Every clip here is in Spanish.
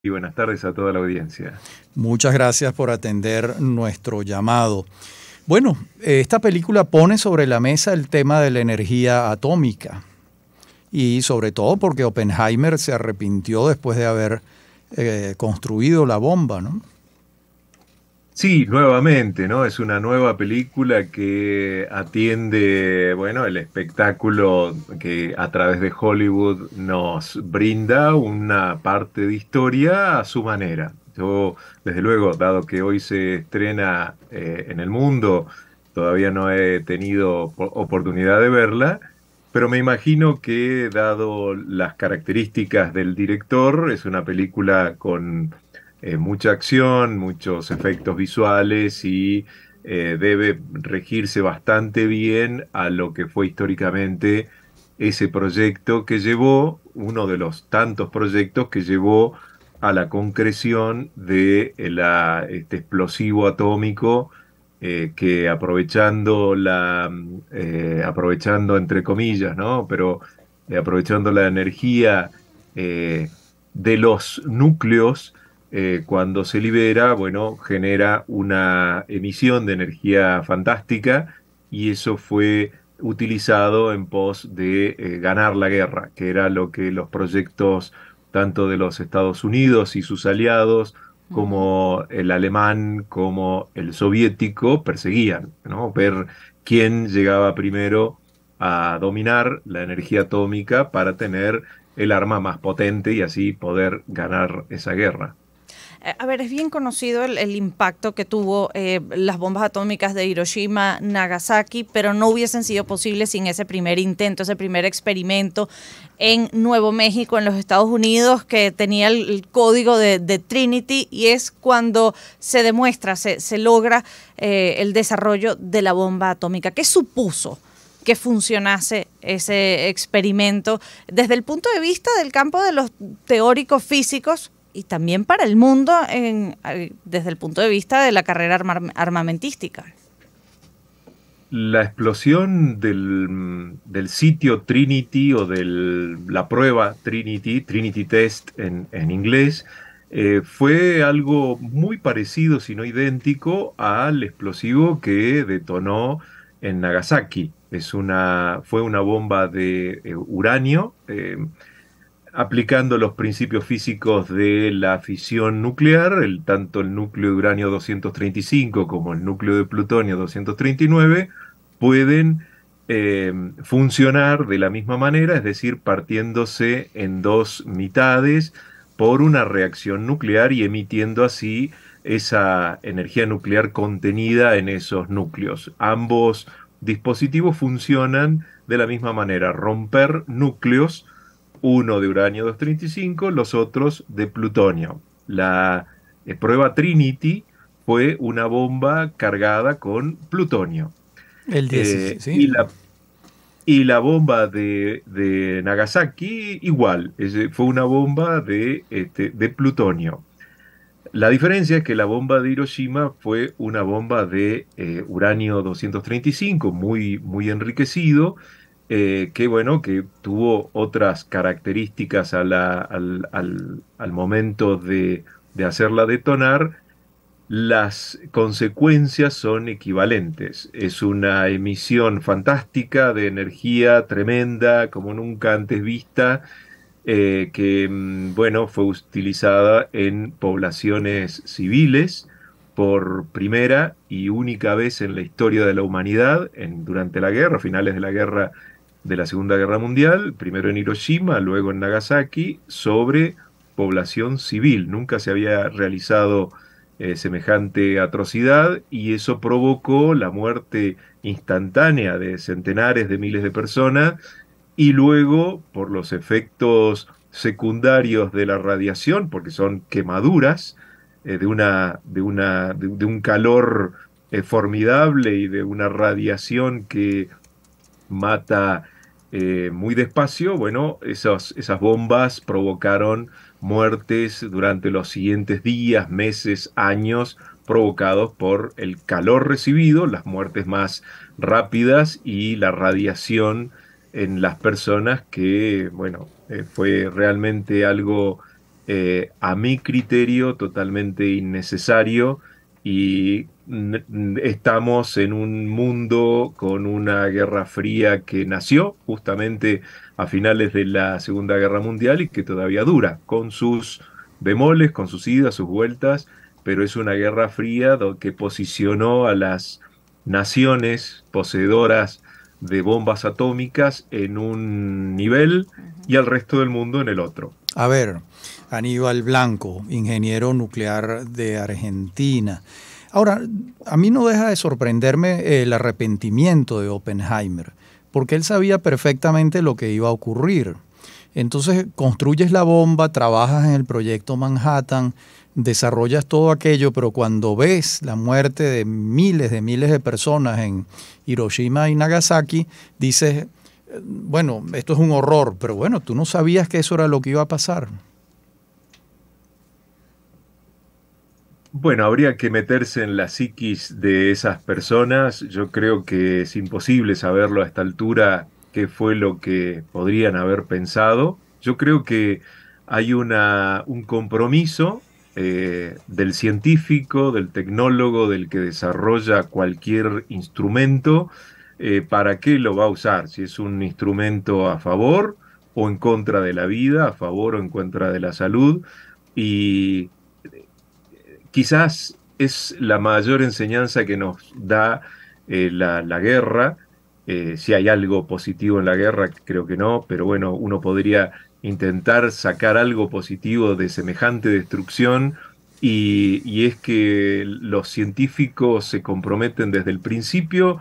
y buenas tardes a toda la audiencia. Muchas gracias por atender nuestro llamado. Bueno, eh, esta película pone sobre la mesa el tema de la energía atómica y sobre todo porque Oppenheimer se arrepintió después de haber eh, construido la bomba, ¿no? Sí, nuevamente, ¿no? Es una nueva película que atiende, bueno, el espectáculo que a través de Hollywood nos brinda una parte de historia a su manera. Yo, desde luego, dado que hoy se estrena eh, en el mundo, todavía no he tenido oportunidad de verla, pero me imagino que, dado las características del director, es una película con eh, mucha acción, muchos efectos visuales y eh, debe regirse bastante bien a lo que fue históricamente ese proyecto que llevó, uno de los tantos proyectos que llevó a la concreción de eh, este explosivo atómico que aprovechando la, aprovechando entre comillas, Pero aprovechando la energía de los núcleos eh, cuando se libera, bueno, genera una emisión de energía fantástica y eso fue utilizado en pos de eh, ganar la guerra, que era lo que los proyectos tanto de los Estados Unidos y sus aliados, como el alemán, como el soviético, perseguían, ¿no? Ver quién llegaba primero a dominar la energía atómica para tener el arma más potente y así poder ganar esa guerra. Eh, a ver, es bien conocido el, impacto que tuvo eh, las bombas atómicas de Hiroshima, Nagasaki, pero no hubiesen sido posibles sin ese primer intento, ese primer experimento en Nuevo México, en los Estados Unidos, que tenía el, código de, Trinity y es cuando se demuestra, se, logra eh, el desarrollo de la bomba atómica. ¿Qué supuso? que funcionase ese experimento desde el punto de vista del campo de los teóricos físicos, y también para el mundo desde el punto de vista de la carrera armamentística. La explosión del, sitio Trinity o de la prueba Trinity, Trinity Test en, inglés, eh, fue algo muy parecido, si no idéntico, al explosivo que detonó en Nagasaki. Es una, fue una bomba de eh, uranio. Eh, aplicando los principios físicos de la fisión nuclear, tanto el núcleo de uranio 235 como el núcleo de plutonio 239 pueden eh, funcionar de la misma manera, es decir, partiéndose en dos mitades por una reacción nuclear y emitiendo así esa energía nuclear contenida en esos núcleos. Ambos dispositivos funcionan de la misma manera, romper núcleos, uno de uranio 235, los otros de plutonio. La eh, prueba Trinity fue una bomba cargada con plutonio. El 10, eh, Y la, bomba de, Nagasaki igual, eh, fue una bomba de, este, de plutonio. La diferencia es que la bomba de Hiroshima fue una bomba de uranio 235, muy, muy enriquecido, eh, que bueno, que tuvo otras características al, momento de, hacerla detonar, las consecuencias son equivalentes. Es una emisión fantástica de energía tremenda, como nunca antes vista, eh, que mm, bueno, fue utilizada en poblaciones civiles por primera y única vez en la historia de la humanidad, en, durante la guerra, finales de la guerra de la Segunda Guerra Mundial, primero en Hiroshima, luego en Nagasaki, sobre población civil. Nunca se había realizado eh, semejante atrocidad y eso provocó la muerte instantánea de centenares de miles de personas y luego por los efectos secundarios de la radiación, porque son quemaduras eh, de, una, de, una, de, un calor eh, formidable y de una radiación que mata eh, muy despacio, bueno, esas, esas bombas provocaron muertes durante los siguientes días, meses, años, provocados por el calor recibido, las muertes más rápidas y la radiación en las personas que, bueno, eh, fue realmente algo eh, a mi criterio totalmente innecesario y estamos en un mundo con una guerra fría que nació justamente a finales de la Segunda Guerra Mundial y que todavía dura, con sus bemoles, con sus idas, sus vueltas, pero es una guerra fría que posicionó a las naciones poseedoras de bombas atómicas en un nivel y al resto del mundo en el otro. A ver, Aníbal Blanco, ingeniero nuclear de Argentina. Ahora, a mí no deja de sorprenderme el arrepentimiento de Oppenheimer, porque él sabía perfectamente lo que iba a ocurrir. Entonces construyes la bomba, trabajas en el proyecto Manhattan, desarrollas todo aquello, pero cuando ves la muerte de miles de miles de personas en Hiroshima y Nagasaki, dices, bueno, esto es un horror, pero bueno, tú no sabías que eso era lo que iba a pasar. Bueno, habría que meterse en la psiquis de esas personas. Yo creo que es imposible saberlo a esta altura qué fue lo que podrían haber pensado. Yo creo que hay una, un compromiso eh, del científico, del tecnólogo, del que desarrolla cualquier instrumento, eh, para qué lo va a usar, si es un instrumento a favor o en contra de la vida, a favor o en contra de la salud. Y quizás es la mayor enseñanza que nos da eh, la, guerra. Eh, si hay algo positivo en la guerra, creo que no, pero bueno, uno podría intentar sacar algo positivo de semejante destrucción y, es que los científicos se comprometen desde el principio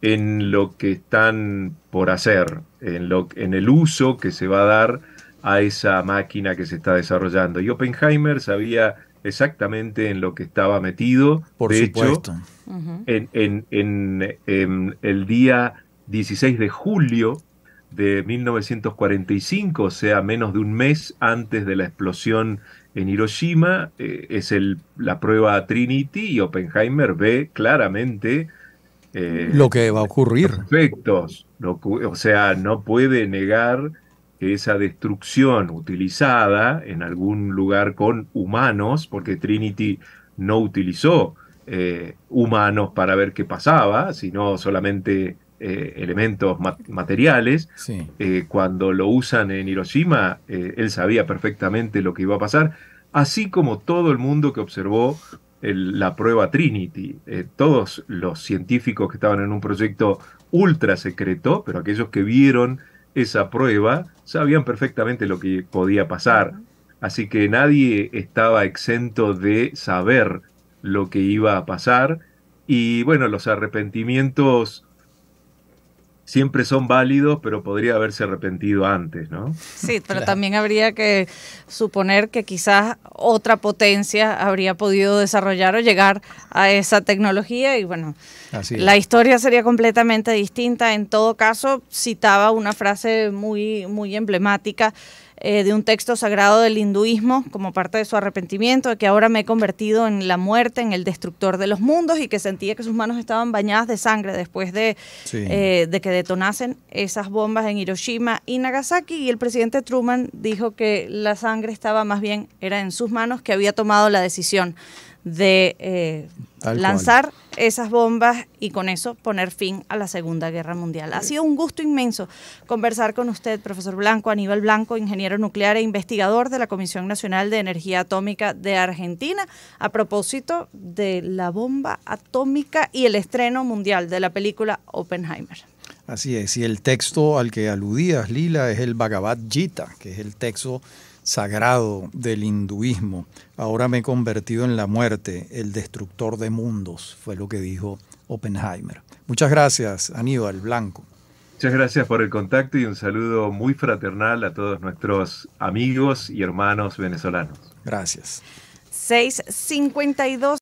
en lo que están por hacer, en, lo, en el uso que se va a dar a esa máquina que se está desarrollando. Y Oppenheimer sabía exactamente en lo que estaba metido. Por supuesto. en, em, el día 16 de julio de 1945, o sea, menos de un mes antes de la explosión en Hiroshima, eh, es el, la prueba Trinity y Oppenheimer ve claramente eh, lo que va a ocurrir. efectos, o sea, no puede negar esa destrucción utilizada en algún lugar con humanos, porque Trinity no utilizó eh, humanos para ver qué pasaba, sino solamente eh, elementos materiales. Eh, cuando lo usan en Hiroshima, él sabía perfectamente lo que iba a pasar, así como todo el mundo que observó la prueba Trinity. todos los científicos que estaban en un proyecto ultra secreto, pero aquellos que vieron esa prueba, sabían perfectamente lo que podía pasar. Así que nadie estaba exento de saber lo que iba a pasar. Y bueno, los arrepentimientos siempre son válidos, pero podría haberse arrepentido antes, ¿no? Sí, pero también habría que suponer que quizás otra potencia habría podido desarrollar o llegar a esa tecnología y bueno, la historia sería completamente distinta. En todo caso, citaba una frase muy, muy emblemática eh, de un texto sagrado del hinduismo como parte de su arrepentimiento, de que ahora me he convertido en la muerte, en el destructor de los mundos y que sentía que sus manos estaban bañadas de sangre después de, eh, de que detonasen esas bombas en Hiroshima y Nagasaki. Y el presidente Truman dijo que la sangre estaba más bien, era en sus manos, que había tomado la decisión de eh, lanzar esas bombas y con eso poner fin a la Segunda Guerra Mundial. Ha sido un gusto inmenso conversar con usted, profesor Blanco, Aníbal Blanco, ingeniero nuclear e investigador de la Comisión Nacional de Energía Atómica de Argentina, a propósito de la bomba atómica y el estreno mundial de la película Oppenheimer. Así es, y el texto al que aludías, Lila, es el Bhagavad Gita, que es el texto sagrado del hinduismo. Ahora me he convertido en la muerte, el destructor de mundos, fue lo que dijo Oppenheimer. Muchas gracias, Aníbal Blanco. Muchas gracias por el contacto y un saludo muy fraternal a todos nuestros amigos y hermanos venezolanos. Gracias. 652